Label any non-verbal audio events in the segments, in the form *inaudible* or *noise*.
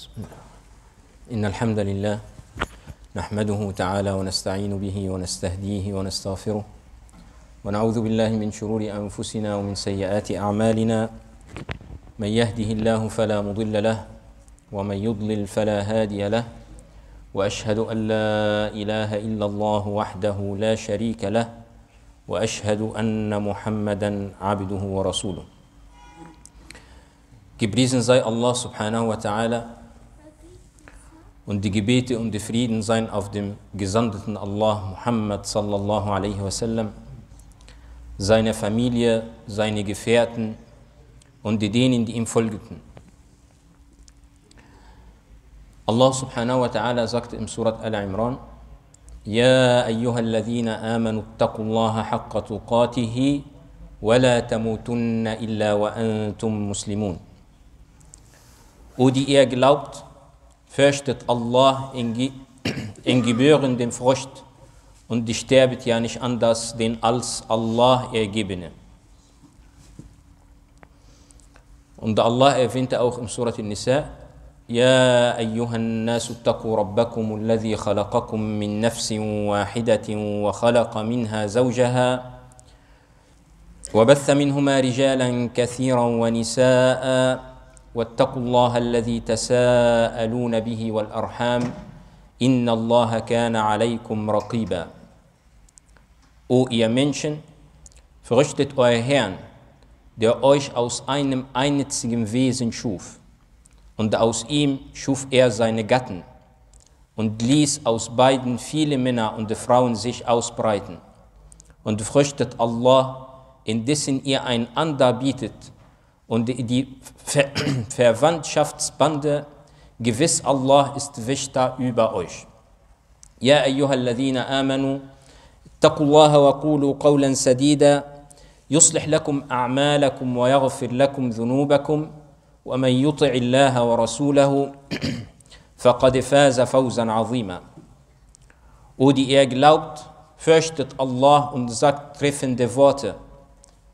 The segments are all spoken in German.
بسم الله إن الحمد لله نحمده تعالى ونستعين به ونستهديه ونستغفره ونعوذ بالله من شرور أنفسنا ومن سيئات أعمالنا من يهده الله فلا مضل له ومن يضلل فلا هادي له وأشهد أن لا إله إلا الله وحده لا شريك له وأشهد أن محمدا عبده ورسوله Gepriesen sei Allah subhanahu wa ta'ala, und die Gebete und die Frieden seien auf dem Gesandten Allah Muhammad sallallahu alaihi wasallam, seine Familie, seine Gefährten und die denen, die ihm folgten. Allah subhanahu wa ta'ala sagte im Surat Al-Imran, يا أيها الذين آمنوا اتقوا الله حق تقاته ولا تموتن إلا وأنتم مسلمون. O die ihr glaubt, fürchtet Allah in, gebührendem Frucht und die sterbet ja nicht anders, denn als Allah ergebene. Und Allah erwähnte auch im Surat al-Nisa, يا أيها الناس اتقوا ربكم الذي خلقكم من نفس واحدة وخلق منها زوجها وبث منهما رجالا كثيرا ونساء واتقوا الله الذي تساءلون به والارحام ان الله كان عليكم رقيبا O ihr Menschen, fürchtet euer Herrn, der euch aus einem einzigen Wesen schuf. Und aus ihm schuf er seine Gatten und ließ aus beiden viele Männer und Frauen sich ausbreiten. Und fürchtet Allah, indessen ihr ihr einander bietet und die Ver *clears throat* Verwandtschaftsbande, gewiss Allah ist Wächter über euch. يا أيها الذين آمنوا اتقوا الله وقولوا قولا سديدا يصلح لكم أعمالكم ويغفر لكم ذنوبكم ومن يطع الله rasulahu, فقد فاز فوزا عظيما O die ihr glaubt, fürchtet Allah und sagt treffende Worte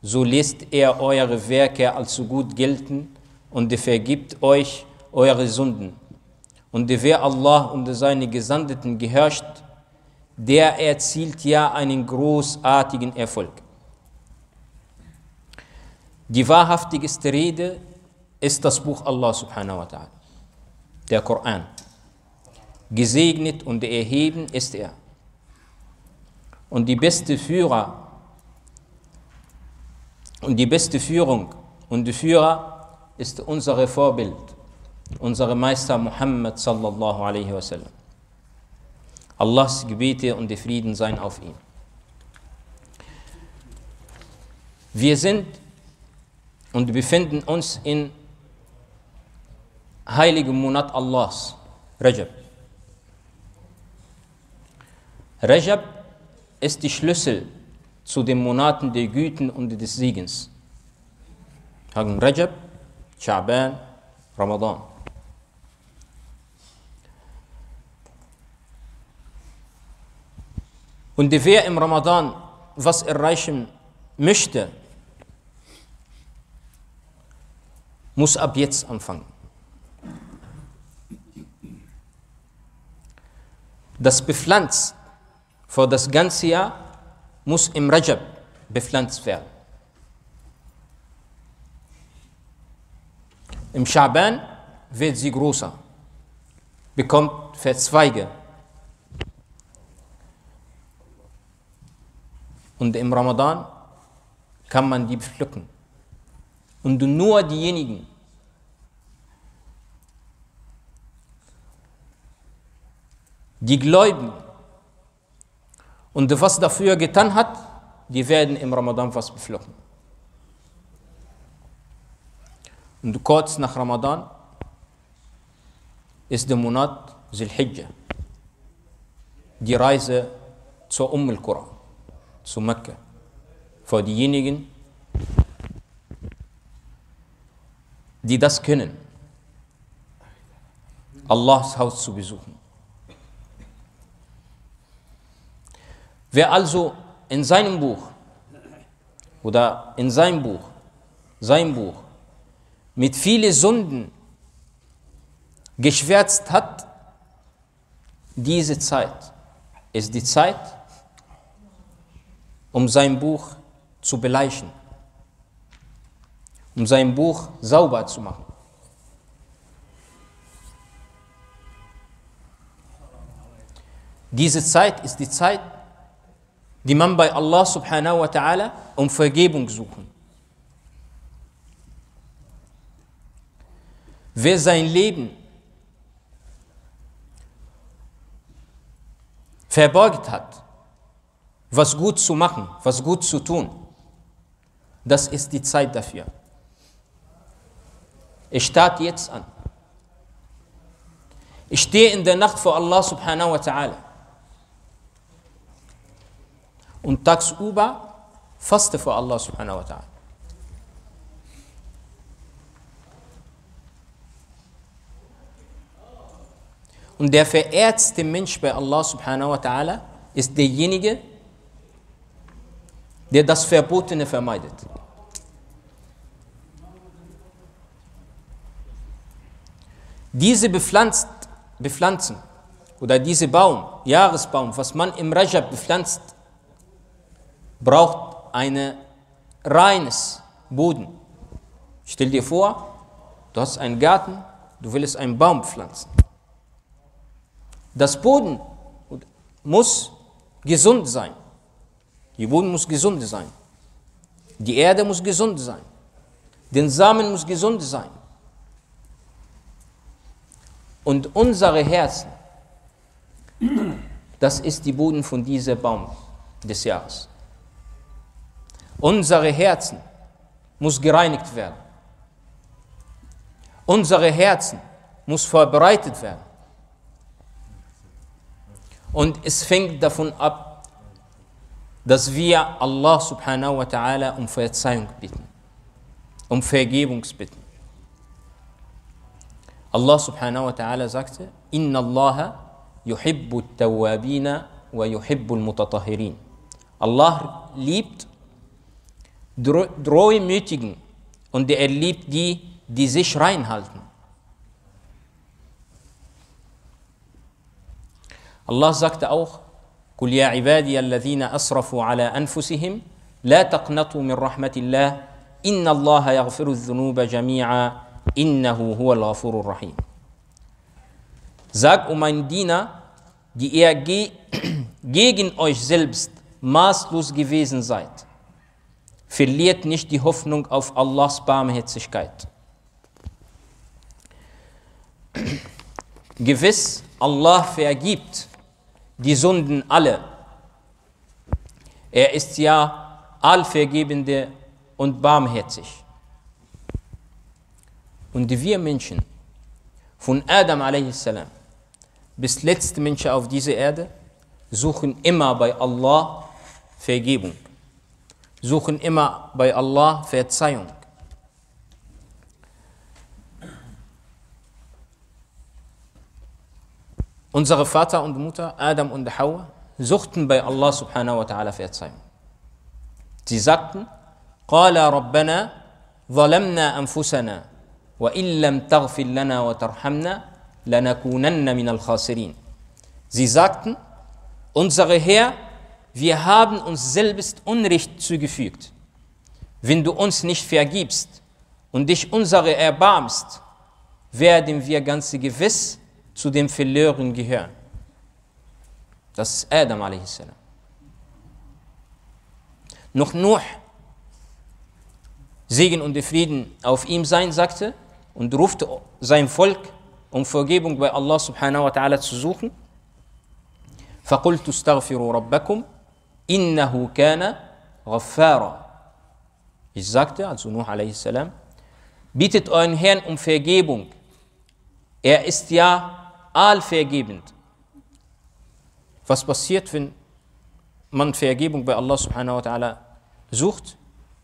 so lässt er eure Werke als so gut gelten und vergibt euch eure Sünden. Und wer Allah und seine Gesandten gehorcht, der erzielt ja einen großartigen Erfolg. Die wahrhaftigste Rede ist das Buch Allah subhanahu wa ta'ala, der Koran. Gesegnet und erheben ist er. Und die beste Führer und die beste Führung und die Führer ist unser Vorbild, unser Meister Muhammad sallallahu alaihi wasallam. Allahs Gebete und der Frieden seien auf ihm. Wir sind und befinden uns in heiligen Monat Allahs, Rajab. Rajab ist die Schlüssel zu den Monaten der Güten und des Siegens. Haben Rajab, Chaban, Ramadan. Und wer im Ramadan was erreichen möchte, muss ab jetzt anfangen. Das bepflanzt vor das ganze Jahr muss im Rajab bepflanzt werden. Im Schaban wird sie größer, bekommt Verzweige. Und im Ramadan kann man die pflücken. Und nur diejenigen, die Gläubigen, und was dafür getan hat, die werden im Ramadan was beflogen. Und kurz nach Ramadan ist der Monat Zilhijjah, die Reise zur Umm qura zu Mekka. Für diejenigen, die das können, Allahs Haus zu besuchen. Wer also in seinem Buch oder in seinem Buch, sein Buch, mit vielen Sünden geschwärzt hat, diese Zeit ist die Zeit, um sein Buch zu beleichen, um sein Buch sauber zu machen. Diese Zeit ist die Zeit, die man bei Allah subhanahu wa ta'ala um Vergebung suchen. Wer sein Leben verborgt hat, was gut zu machen, was gut zu tun, das ist die Zeit dafür. Ich starte jetzt an. Ich stehe in der Nacht vor Allah subhanahu wa ta'ala und tagsüber faste vor Allah subhanahu wa ta'ala. Und der verehrteste Mensch bei Allah subhanahu wa ta'ala ist derjenige, der das Verbotene vermeidet. Diese bepflanzt, bepflanzen oder diese Baum, Jahresbaum, was man im Rajab bepflanzt, braucht ein reines Boden. Stell dir vor, du hast einen Garten, du willst einen Baum pflanzen. Das Boden muss gesund sein. Die Boden muss gesund sein. Die Erde muss gesund sein. Den Samen muss gesund sein. Und unsere Herzen, das ist die Boden von diesem Baum des Jahres. Unsere Herzen muss gereinigt werden. Unsere Herzen muss vorbereitet werden. Und es fängt davon ab, dass wir Allah subhanahu wa ta'ala um Verzeihung bitten, um Vergebung bitten. Allah subhanahu wa ta'ala sagte, Inna Allah yuhibbu tawabina wa yuhibbu Allah liebt drohe und er liebt die, die sich reinhalten. Allah sagte auch, قل يا عبادي الذين أسرفوا على أنفسهم لا تقنطوا من رحمة الله إن الله يغفر الذنوب جميعا إنه هو الغفور الرحيم Sag o mein Diener, die ihr ge gegen euch selbst maßlos gewesen seid. Verliert nicht die Hoffnung auf Allahs Barmherzigkeit. Gewiss, Allah vergibt die Sünden alle. Er ist ja allvergebende und barmherzig. Und wir Menschen, von Adam a.s. bis letzte Menschen auf dieser Erde, suchen immer bei Allah Vergebung. suchen immer bei Allah Verzeihung. Unsere Vater und Mutter, Adam und Hawa, suchten bei Allah subhanahu wa ta'ala Verzeihung. Sie sagten, قال ربنا ظلمنا أنفسنا وإن لم تغفر لنا وترحمنا لنكونن من الخاسرين. Sie sagten, unsere Herr, wir haben uns selbst Unrecht zugefügt. Wenn du uns nicht vergibst und dich unsere erbarmst, werden wir ganz gewiss zu dem Verlorenen gehören. Das ist Adam a.s. Noch Nuh, Segen und Frieden auf ihm sein, sagte und ruft sein Volk, um Vergebung bei Allah subhanahu wa ta'ala zu suchen. فقلت استغفروا ربكم Innahu kana ghaffara. Ich sagte, also Nuh a.s., bietet euren Herrn um Vergebung. Er ist ja allvergebend. Was passiert, wenn man Vergebung bei Allah subhanahu wa ta'ala sucht?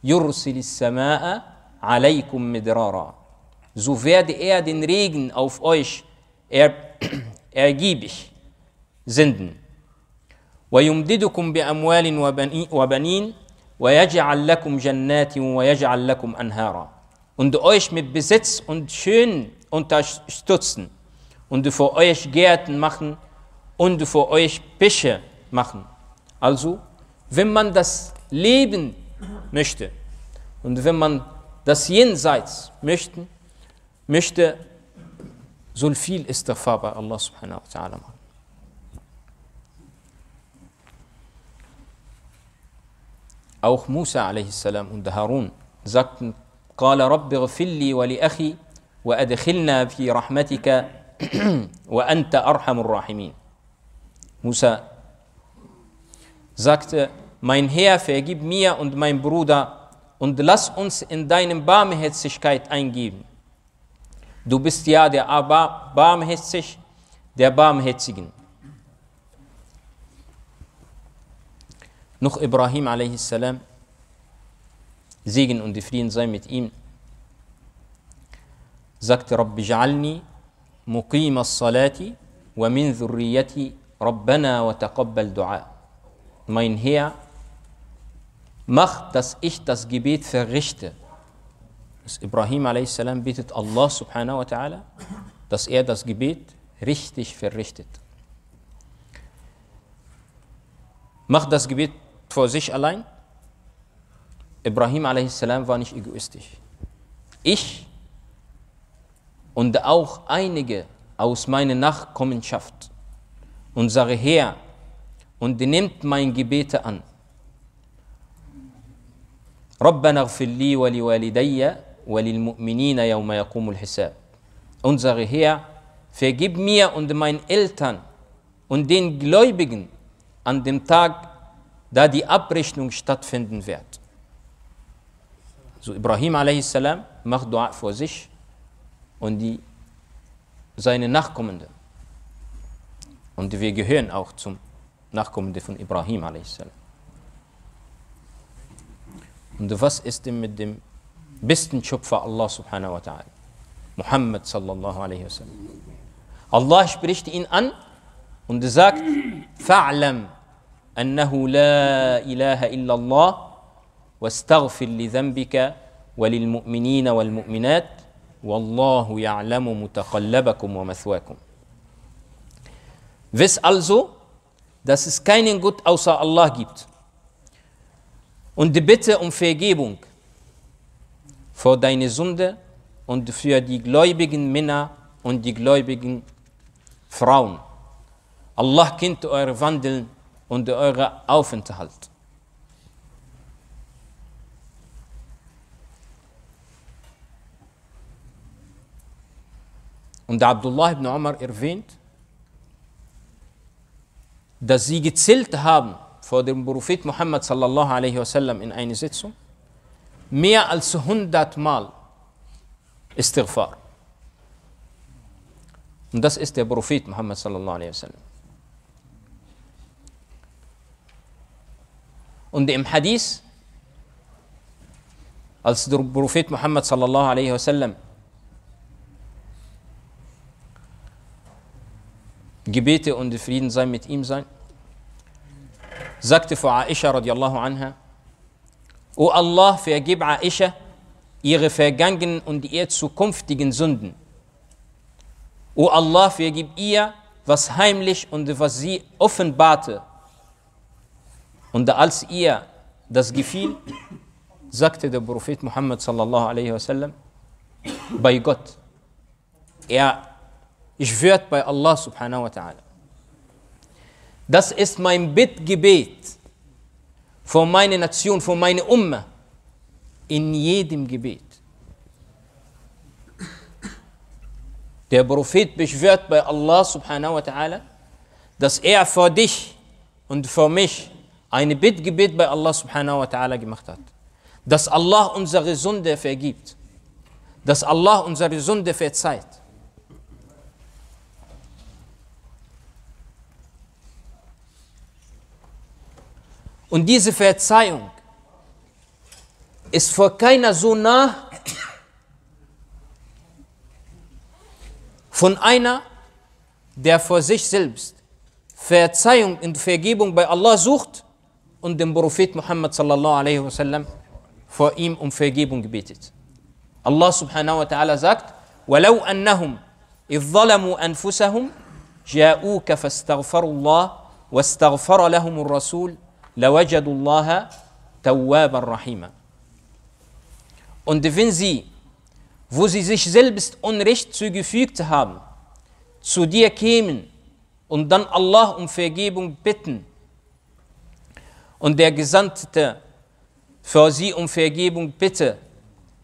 Yursilis sama'a alaykum midrara. So werde er den Regen auf euch *clears throat* ergiebig senden. ويمددكم بأموال وبنين ويجعل لكم جنات ويجعل لكم أنهارا und euch mit Besitz und schön unterstützen und für euch Gärten machen und für euch Bäche machen. Also, wenn man das Leben möchte und wenn man das Jenseits möchte, möchte, soll viel Istighfar bei Allah subhanahu wa ta'ala machen. Auch Musa a.s. und Harun sagten, قال رب اغفر لي ولأخي وأدخلنا في رحمتك وأنت أرحم الراحمين Musa sagte, mein Herr, vergib mir und mein Bruder und lass uns in deine Barmherzigkeit eingeben. Du bist ja der Barmherzig, der Barmherzigen. noch Ibrahim a.s. Segen und Frieden sei mit ihm, sagte Rabbi Jalni, مقيم الصلاة ومن ذريتي ربنا وتقبل دعاء. Mein Herr, mach, dass ich das Gebet verrichte. Das Ibrahim a.s. bittet Allah subhanahu wa ta'ala, dass er das Gebet richtig verrichtet. Mach das Gebet vor sich allein. Ibrahim a.s. war nicht egoistisch. Ich und auch einige aus meiner Nachkommenschaft unsere Herr, und nimmt mein Gebete an. unsere Herr, vergib mir und meinen Eltern und den Gläubigen an dem Tag da die Abrechnung stattfinden wird. So Ibrahim a.s. macht Dua vor sich und die, seine Nachkommenden. Und wir gehören auch zum Nachkommenden von Ibrahim a.s. Und was ist denn mit dem besten Schöpfer Allah subhanahu wa ta'ala? Muhammad sallallahu alaihi wasallam. Allah spricht ihn an und sagt: Fa'lam, انه لا اله الا الله واستغفر لذنبك وللمؤمنين والمؤمنات والله يعلم متقلبكم ومثواكم. Wiss also, dass es keinen Gott außer Allah gibt. Und die Bitte um Vergebung vor deine Sünde und für die gläubigen Männer und die gläubigen Frauen. Allah kennt eure Wandeln und eurer Aufenthalt. Und Abdullah ibn Umar erwähnt, dass sie gezählt haben vor dem Prophet Muhammad sallallahu alaihi wasallam in einer Sitzung mehr als 100 Mal Istighfar. Und das ist der Prophet Muhammad sallallahu alaihi wasallam. Und im Hadith, als der Prophet Muhammad sallallahu alaihi wasallam Gebete und Frieden sei mit ihm sein, sagte vor Aisha radiallahu anha, O Allah, vergib Aisha ihre vergangenen und ihr zukünftigen Sünden. O Allah, vergib ihr, was heimlich und was sie offenbarte und als ihr das gefiel, sagte der Prophet Muhammad sallallahu alaihi wasallam, bei Gott, er schwört bei Allah subhanahu wa ta'ala. Das ist mein Bittgebet für meine Nation, für meine Umma, in jedem Gebet. Der Prophet beschwört bei Allah subhanahu wa ta'ala, dass er für dich und für mich ein Bittgebet bei Allah subhanahu wa ta'ala gemacht hat. Dass Allah unsere Sünde vergibt. Dass Allah unsere Sünde verzeiht. Und diese Verzeihung ist vor keiner so nah von einer, der vor sich selbst Verzeihung und Vergebung bei Allah sucht, und dem Prophet Muhammad sallallahu alaihi wasallam vor ihm um Vergebung gebetet. Allah subhanahu wa ta'ala sagt, وَلَوْ أَنَّهُمْ إِذْ ظَلَمُوا أَنفُسَهُمْ جَاءُوكَ فَاسْتَغْفَرُوا اللَّهِ وَاسْتَغْفَرَ لَهُمُ الرَّسُولُ لَوَجَدُوا اللَّهَ تَوَّابًا رَحِيمًا Und wenn sie, wo sie sich selbst Unrecht zugefügt haben, zu dir kämen und dann Allah um Vergebung bitten, und der Gesandte für sie um Vergebung bitte,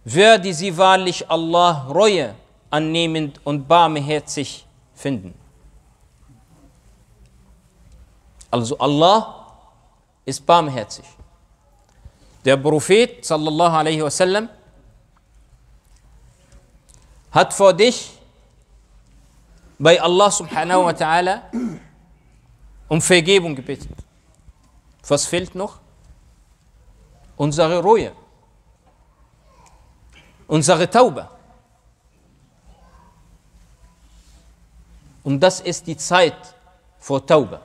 würde sie wahrlich Allah Reue annehmend und barmherzig finden. Also Allah ist barmherzig. Der Prophet sallallahu alaihi wasallam hat vor dich bei Allah subhanahu wa ta'ala um Vergebung gebeten. Was fehlt noch? Unsere Ruhe, unsere Taube. Und das ist die Zeit vor Taube.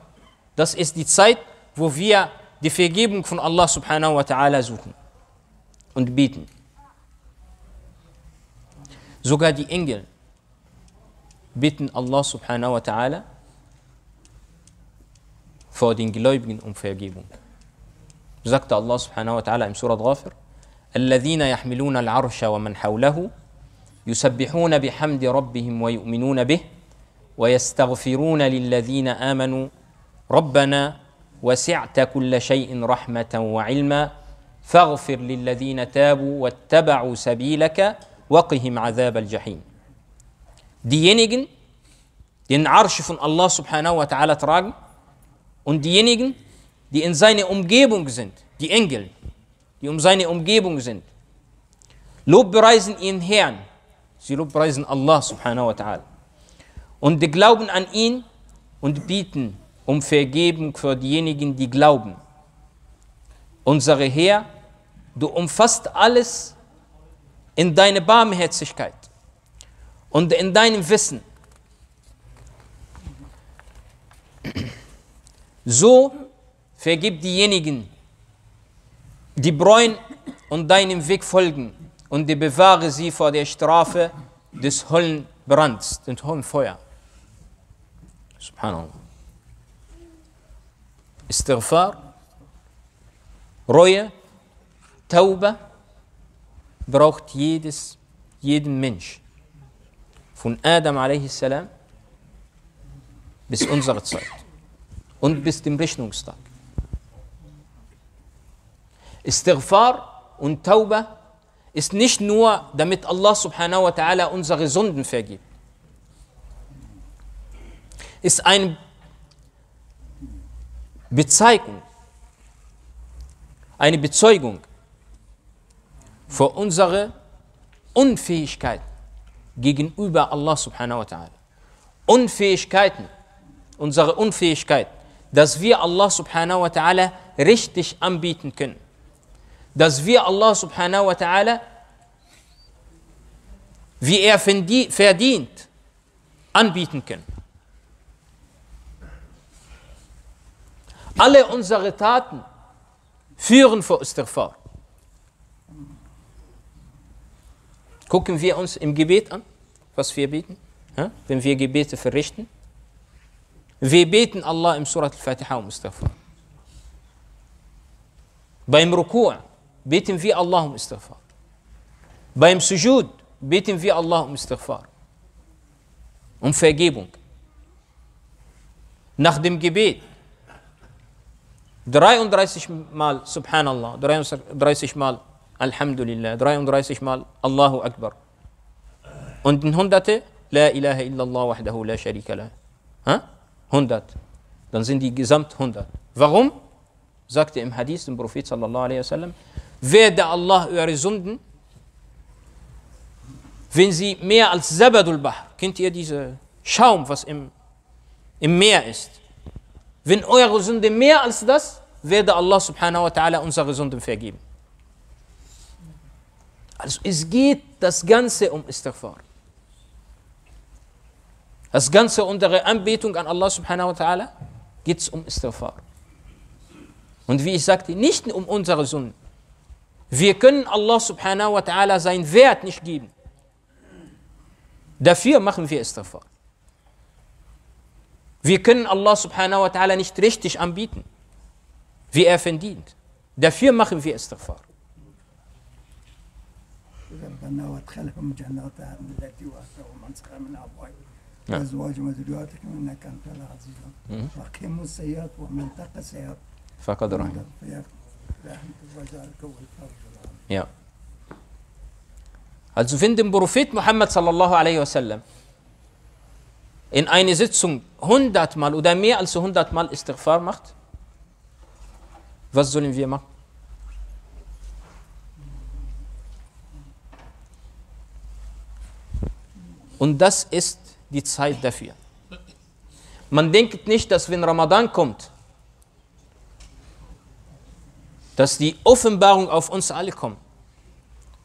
Das ist die Zeit, wo wir die Vergebung von Allah subhanahu wa ta'ala suchen und bieten. Sogar die Engel bitten Allah subhanahu wa ta'ala vor den Gläubigen um Vergebung. Sagte Allah subhanahu wa ta'ala im Surat Ghafir, الذين يحملون العرش ومن حوله يسبحون بحمد ربهم ويؤمنون به ويستغفرون للذين آمنوا ربنا وسعت كل شيء رحمة وعلما فاغفر للذين تابوا واتبعوا سبيلك وقهم عذاب الجحيم Diejenigen, die den Arsch von Allah subhanahu wa ta'ala tragen, Und diejenigen, die in seiner Umgebung sind, die Engel, die um seine Umgebung sind, lobpreisen ihren Herrn. Sie lobpreisen Allah subhanahu wa ta'ala. Und die glauben an ihn und bieten um Vergebung für diejenigen, die glauben. Unsere Herr, du umfasst alles in deine Barmherzigkeit und in deinem Wissen. So vergib diejenigen, die bräuen und deinem Weg folgen und die bewahre sie vor der Strafe des hohen Brands, des hohen Feuer. Subhanallah. Istighfar, Reue, Taube braucht jedes, jeden Mensch. Von Adam a.s. bis unserer Zeit und bis zum Rechnungstag. Istighfar und Taube ist nicht nur, damit Allah subhanahu wa ta'ala unsere Sünden vergibt. Ist eine Bezeugung, eine Bezeugung für unsere Unfähigkeit gegenüber Allah subhanahu wa ta'ala. Unfähigkeiten, unsere Unfähigkeit dass wir Allah subhanahu wa ta'ala richtig anbieten können. Dass wir Allah subhanahu wa ta'ala, wie er verdient, anbieten können. Alle unsere Taten führen vor Istighfar. Gucken wir uns im Gebet an, was wir bieten, wenn wir Gebete verrichten. في بيت الله ام سورة الفاتحة ومستغفر بايم ركوع بيت في الله ومستغفر بايم سجود بيت في الله ومستغفر ام فاجيبون نخدم جبيت دراي اون درايس شمال سبحان الله دراي اون درايس شمال الحمد لله دراي اون درايس شمال الله اكبر und in hunderte la ilaha الله wahdahu la sharika la ha 100. Dann sind die gesamt 100. Warum? Sagte im Hadith dem Prophet sallallahu alaihi wasallam, werde Allah eure Sünden, wenn sie mehr als Zabadul Bahr, kennt ihr diese Schaum, was im, im Meer ist? Wenn eure Sünde mehr als das, werde Allah subhanahu wa ta'ala unsere Sünden vergeben. Also es geht das Ganze um Istighfar. Das Ganze unsere Anbetung an Allah subhanahu wa ta'ala geht es um Istighfar. Und wie ich sagte, nicht um unsere Sünden. Wir können Allah subhanahu wa ta'ala seinen Wert nicht geben. Dafür machen wir Istighfar. Wir können Allah subhanahu wa ta'ala nicht richtig anbieten, wie er verdient. Dafür machen wir Istighfar. أزواج وذرياتك إنك أنت العزيز وأقيموا السيئات ومن تقى السيئات فقد رحم يا Also wenn dem Prophet Muhammad sallallahu alaihi wasallam in eine Sitzung hundertmal oder mehr als hundertmal Istighfar macht, was sollen wir machen? Und das ist die Zeit dafür. Man denkt nicht, dass wenn Ramadan kommt, dass die Offenbarung auf uns alle kommt.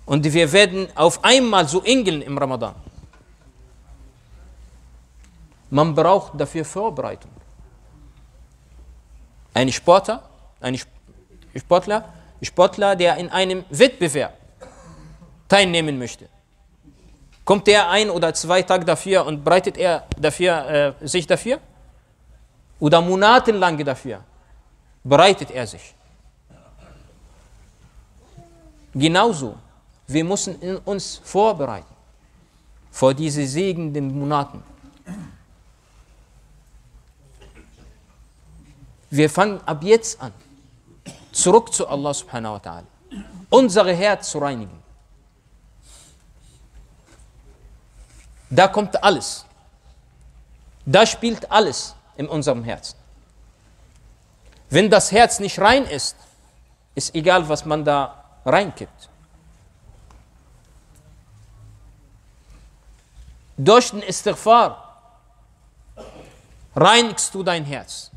Und wir werden auf einmal so Engeln im Ramadan. Man braucht dafür Vorbereitung. Ein Sportler, ein Sportler, Sportler, der in einem Wettbewerb teilnehmen möchte Kommt er ein oder zwei Tage dafür und bereitet er dafür, äh, sich dafür? Oder monatelang dafür bereitet er sich? Genauso, wir müssen uns vorbereiten vor diese segenden Monaten. Wir fangen ab jetzt an, zurück zu Allah subhanahu wa ta'ala, unsere Herz zu reinigen Da kommt alles. Da spielt alles in unserem Herzen. Wenn das Herz nicht rein ist, ist egal, was man da reinkippt. Durch den Istighfar reinigst du dein Herz.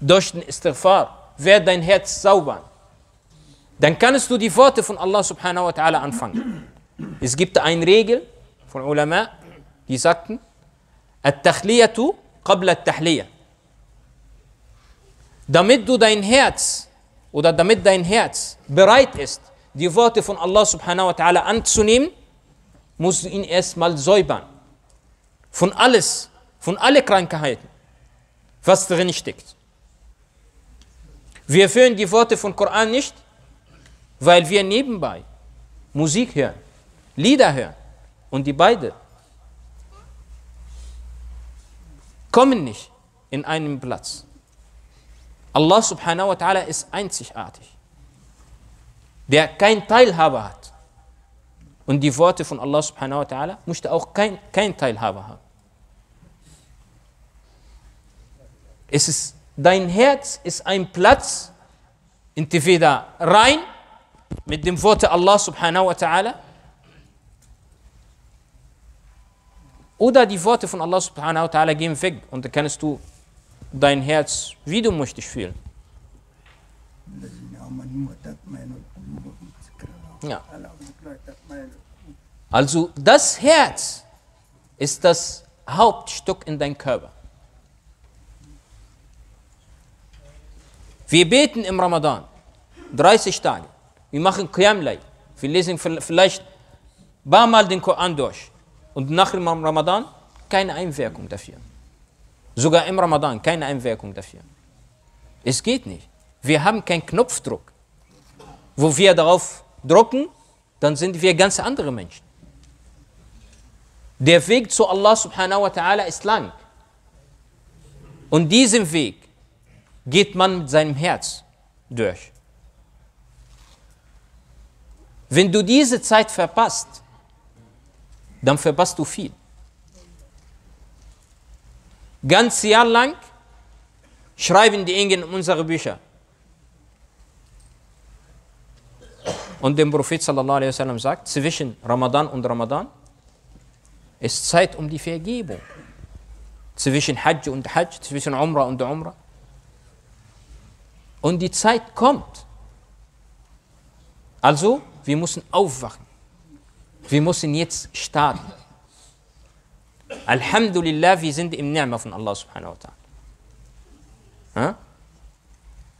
Durch den Istighfar wird dein Herz sauber. Dann kannst du die Worte von Allah subhanahu wa ta'ala anfangen. Es gibt eine Regel, von Ulama, die sagten, At-Tahliyatu qabla at-Tahliya. Damit du dein Herz oder damit dein Herz bereit ist, die Worte von Allah subhanahu wa ta'ala anzunehmen, musst du ihn erstmal säubern. Von alles, von alle Krankheiten, was drin steckt. Wir führen die Worte von Koran nicht, weil wir nebenbei Musik hören, Lieder hören, und die beiden kommen nicht in einen Platz. Allah subhanahu wa ta'ala ist einzigartig, der kein Teilhaber hat. Und die Worte von Allah subhanahu wa ta'ala musste auch kein, kein Teilhaber haben. Es ist, dein Herz ist ein Platz, entweder rein mit dem Worte Allah subhanahu wa ta'ala Oder die Worte von Allah subhanahu wa ta'ala gehen weg und dann kannst du dein Herz, wie du möchtest, fühlen. Ja. Also das Herz ist das Hauptstück in deinem Körper. Wir beten im Ramadan 30 Tage. Wir machen Qiyam Wir lesen vielleicht ein paar Mal den Koran durch. Und nach dem Ramadan keine Einwirkung dafür. Sogar im Ramadan keine Einwirkung dafür. Es geht nicht. Wir haben keinen Knopfdruck. Wo wir darauf drucken, dann sind wir ganz andere Menschen. Der Weg zu Allah subhanahu wa ta'ala ist lang. Und diesen Weg geht man mit seinem Herz durch. Wenn du diese Zeit verpasst, dann verpasst du viel. Ganz Jahr lang schreiben die Engel unsere Bücher. Und der Prophet wasallam sagt, zwischen Ramadan und Ramadan ist Zeit um die Vergebung. Zwischen Hajj und Hajj, zwischen Umrah und Umrah. Und die Zeit kommt. Also, wir müssen aufwachen. Wir müssen jetzt starten. Alhamdulillah, wir sind im Ni'ma von Allah subhanahu wa ta'ala.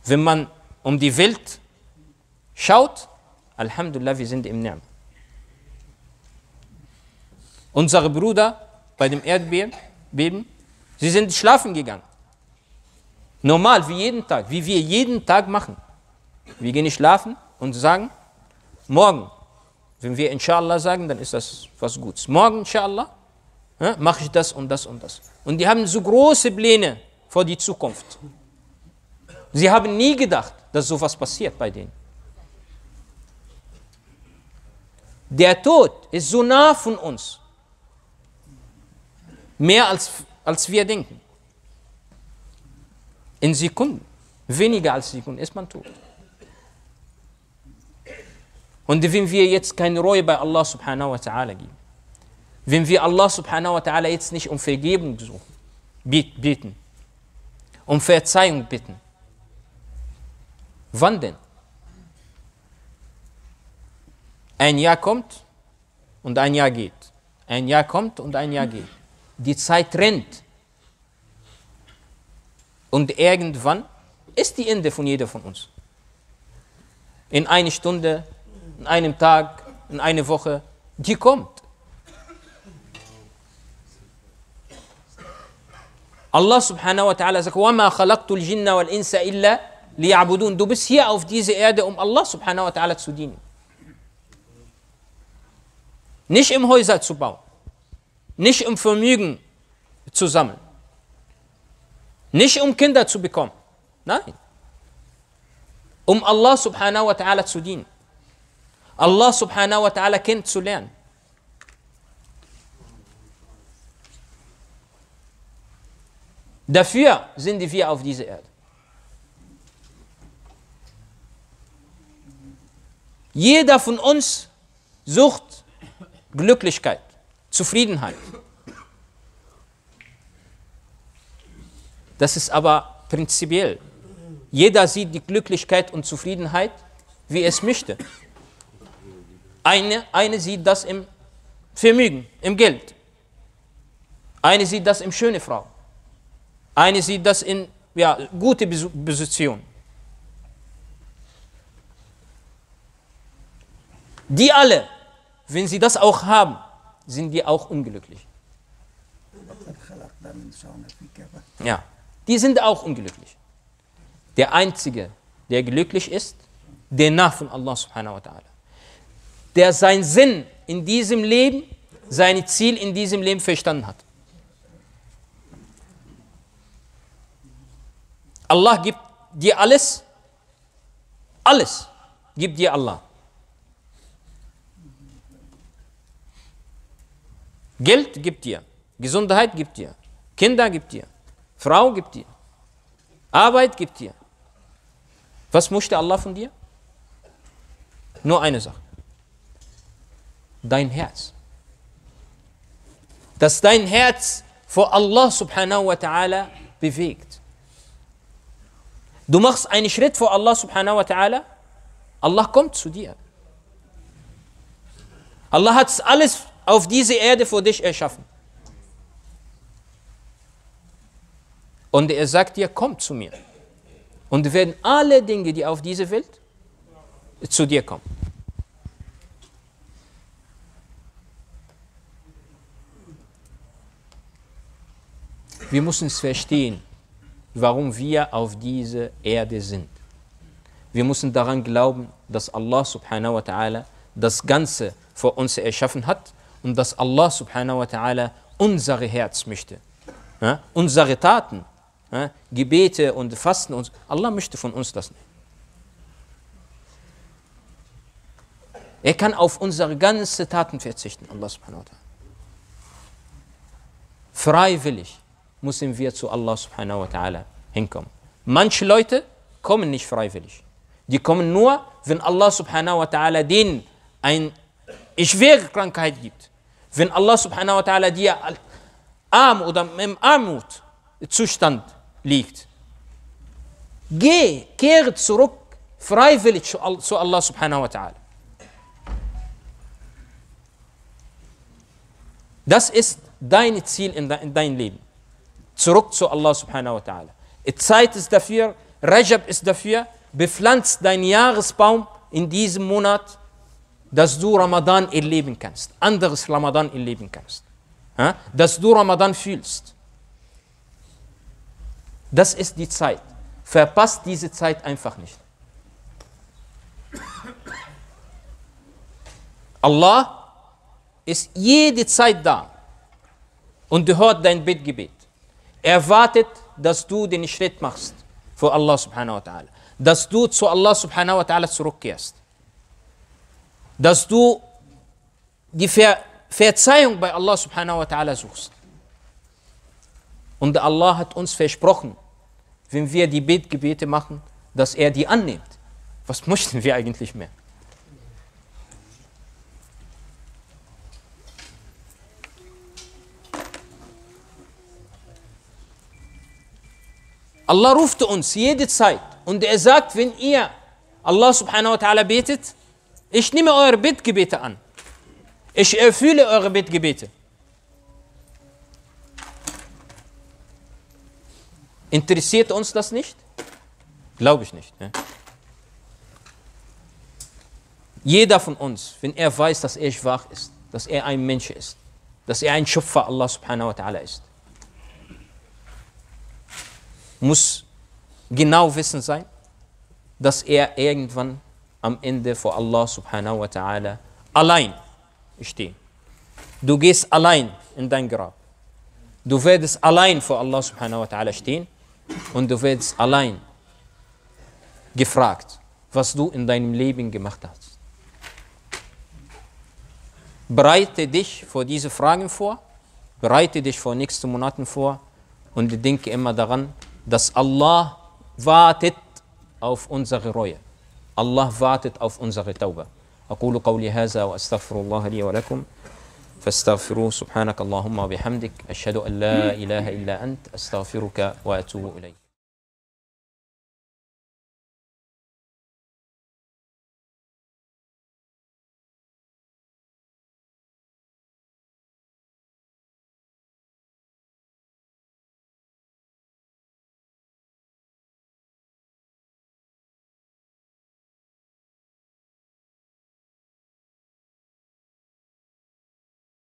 Wenn man um die Welt schaut, Alhamdulillah, wir sind im Ni'ma. Unsere Brüder bei dem Erdbeben, sie sind schlafen gegangen. Normal, wie jeden Tag, wie wir jeden Tag machen. Wir gehen schlafen und sagen, morgen wenn wir inshallah sagen, dann ist das was Gutes. Morgen inshallah mache ich das und das und das. Und die haben so große Pläne für die Zukunft. Sie haben nie gedacht, dass sowas passiert bei denen. Der Tod ist so nah von uns. Mehr als, als wir denken. In Sekunden, weniger als Sekunden ist man tot. Und wenn wir jetzt keine Reue bei Allah subhanahu wa ta'ala geben, wenn wir Allah subhanahu wa ta'ala jetzt nicht um Vergebung suchen, bitten, um Verzeihung bitten, wann denn? Ein Jahr kommt und ein Jahr geht. Ein Jahr kommt und ein Jahr geht. Die Zeit rennt. Und irgendwann ist die Ende von jeder von uns. In einer Stunde in einem Tag, in einer Woche, die kommt. Allah subhanahu wa ta'ala sagt, وَمَا خَلَقْتُ الْجِنَّ وَالْإِنسَ إِلَّا لِيَعْبُدُونَ Du bist hier auf dieser Erde, um Allah subhanahu wa ta'ala zu dienen. Nicht im Häuser zu bauen, nicht um Vermögen zu sammeln, nicht um Kinder zu bekommen, nein, um Allah subhanahu wa ta'ala zu dienen. Allah subhanahu wa ta'ala kennt zu lernen. Dafür sind wir auf dieser Erde. Jeder von uns sucht Glücklichkeit, Zufriedenheit. Das ist aber prinzipiell. Jeder sieht die Glücklichkeit und Zufriedenheit, wie es möchte. Eine, eine sieht das im Vermögen, im Geld. Eine sieht das im schöne Frau. Eine sieht das in ja, gute Position. Die alle, wenn sie das auch haben, sind die auch unglücklich. Ja, die sind auch unglücklich. Der Einzige, der glücklich ist, der Nach von Allah subhanahu wa ta'ala der seinen Sinn in diesem Leben, sein Ziel in diesem Leben verstanden hat. Allah gibt dir alles, alles gibt dir Allah. Geld gibt dir, Gesundheit gibt dir, Kinder gibt dir, Frau gibt dir, Arbeit gibt dir. Was möchte Allah von dir? Nur eine Sache dein Herz. Dass dein Herz vor Allah subhanahu wa ta'ala bewegt. Du machst einen Schritt vor Allah subhanahu wa ta'ala, Allah kommt zu dir. Allah hat alles auf diese Erde für dich erschaffen. Und er sagt dir, komm zu mir. Und werden alle Dinge, die auf diese Welt, zu dir kommen. Wir müssen es verstehen, warum wir auf dieser Erde sind. Wir müssen daran glauben, dass Allah subhanahu wa ta'ala das Ganze vor uns erschaffen hat und dass Allah subhanahu wa ta'ala unsere Herz möchte. Ja? Unsere Taten, ja? Gebete und Fasten, und, Allah möchte von uns das nicht. Er kann auf unsere ganzen Taten verzichten, Allah subhanahu wa ta'ala. Freiwillig müssen wir zu Allah subhanahu wa ta'ala hinkommen. Manche Leute kommen nicht freiwillig. Die kommen nur, wenn Allah subhanahu wa ta'ala denen eine Schwere Krankheit gibt. Wenn Allah subhanahu wa ta'ala dir arm oder im Armutzustand liegt. Geh, kehre zurück freiwillig zu Allah subhanahu wa ta'ala. Das ist dein Ziel in deinem Leben zurück zu Allah subhanahu wa ta'ala. Zeit ist dafür, Rajab ist dafür, bepflanzt deinen Jahresbaum in diesem Monat, dass du Ramadan erleben kannst, anderes Ramadan erleben kannst, dass du Ramadan fühlst. Das ist die Zeit. Verpasst diese Zeit einfach nicht. Allah ist jede Zeit da und hört dein Bittgebet erwartet, dass du den Schritt machst vor Allah subhanahu wa ta'ala. Dass du zu Allah subhanahu wa ta'ala zurückkehrst. Dass du die Ver Verzeihung bei Allah subhanahu wa ta'ala suchst. Und Allah hat uns versprochen, wenn wir die Betgebete machen, dass er die annimmt. Was möchten wir eigentlich mehr? Allah ruft uns jede Zeit und er sagt, wenn ihr Allah subhanahu wa ta'ala betet, ich nehme eure Bittgebete an. Ich erfülle eure Bittgebete. Interessiert uns das nicht? Glaube ich nicht. Ne? Jeder von uns, wenn er weiß, dass er schwach ist, dass er ein Mensch ist, dass er ein Schöpfer Allah subhanahu wa ta'ala ist, muss genau wissen sein, dass er irgendwann am Ende vor Allah subhanahu wa ta'ala allein steht. Du gehst allein in dein Grab. Du wirst allein vor Allah subhanahu wa ta'ala stehen und du wirst allein gefragt, was du in deinem Leben gemacht hast. Bereite dich vor diese Fragen vor, bereite dich vor nächsten Monaten vor und denke immer daran, dass Allah wartet auf unsere Reue. Allah wartet auf unsere Taube. أقول قولي هذا وأستغفر الله لي ولكم فاستغفروه سبحانك اللهم وبحمدك أشهد أن لا إله إلا أنت أستغفرك وأتوب إليك